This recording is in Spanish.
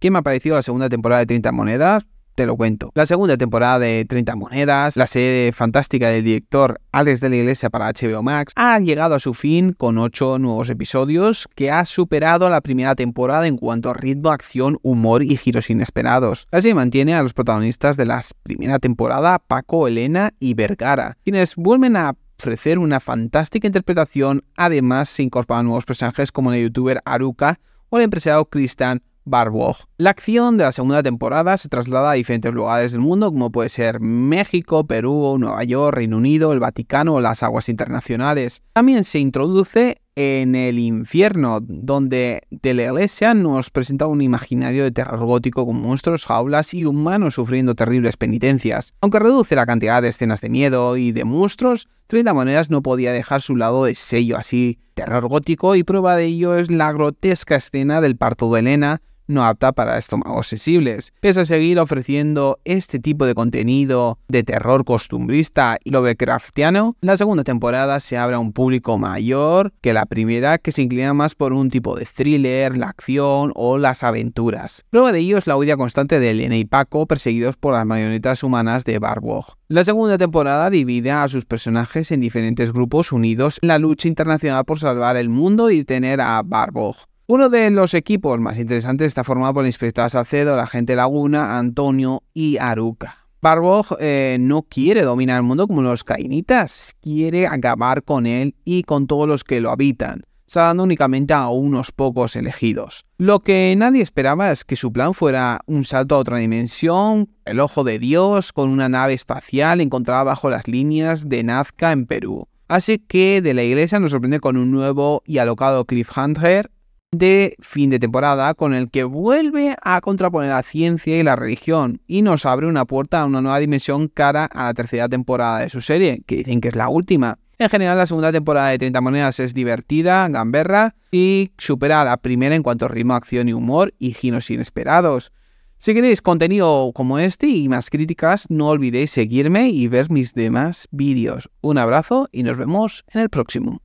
¿Qué me ha parecido la segunda temporada de 30 Monedas? Te lo cuento. La segunda temporada de 30 Monedas, la serie fantástica del director Alex de la Iglesia para HBO Max, ha llegado a su fin con 8 nuevos episodios que ha superado la primera temporada en cuanto a ritmo, acción, humor y giros inesperados. Así mantiene a los protagonistas de la primera temporada, Paco, Elena y Vergara, quienes vuelven a ofrecer una fantástica interpretación, además se incorporan nuevos personajes como el youtuber Aruka o el empresario Christian Barbog. La acción de la segunda temporada se traslada a diferentes lugares del mundo, como puede ser México, Perú, Nueva York, Reino Unido, el Vaticano o las aguas internacionales. También se introduce en el infierno, donde de la iglesia nos presenta un imaginario de terror gótico con monstruos, jaulas y humanos sufriendo terribles penitencias. Aunque reduce la cantidad de escenas de miedo y de monstruos, 30 Monedas no podía dejar su lado de sello así terror gótico y prueba de ello es la grotesca escena del parto de Elena, no apta para estómagos sensibles. Pese a seguir ofreciendo este tipo de contenido de terror costumbrista y Lovecraftiano, la segunda temporada se abre a un público mayor que la primera, que se inclina más por un tipo de thriller, la acción o las aventuras. Prueba de ello es la huida constante de Elena y Paco perseguidos por las marionetas humanas de Barbog. La segunda temporada divide a sus personajes en diferentes grupos unidos en la lucha internacional por salvar el mundo y tener a Barbog. Uno de los equipos más interesantes está formado por el inspector Salcedo, la gente Laguna, Antonio y Aruca. Barbog eh, no quiere dominar el mundo como los cainitas, quiere acabar con él y con todos los que lo habitan, salvando únicamente a unos pocos elegidos. Lo que nadie esperaba es que su plan fuera un salto a otra dimensión, el ojo de Dios, con una nave espacial encontrada bajo las líneas de Nazca en Perú. Así que de la iglesia nos sorprende con un nuevo y alocado cliffhanger de fin de temporada con el que vuelve a contraponer la ciencia y la religión y nos abre una puerta a una nueva dimensión cara a la tercera temporada de su serie, que dicen que es la última. En general, la segunda temporada de 30 monedas es divertida, gamberra y supera a la primera en cuanto a ritmo, acción y humor y giros inesperados. Si queréis contenido como este y más críticas, no olvidéis seguirme y ver mis demás vídeos. Un abrazo y nos vemos en el próximo.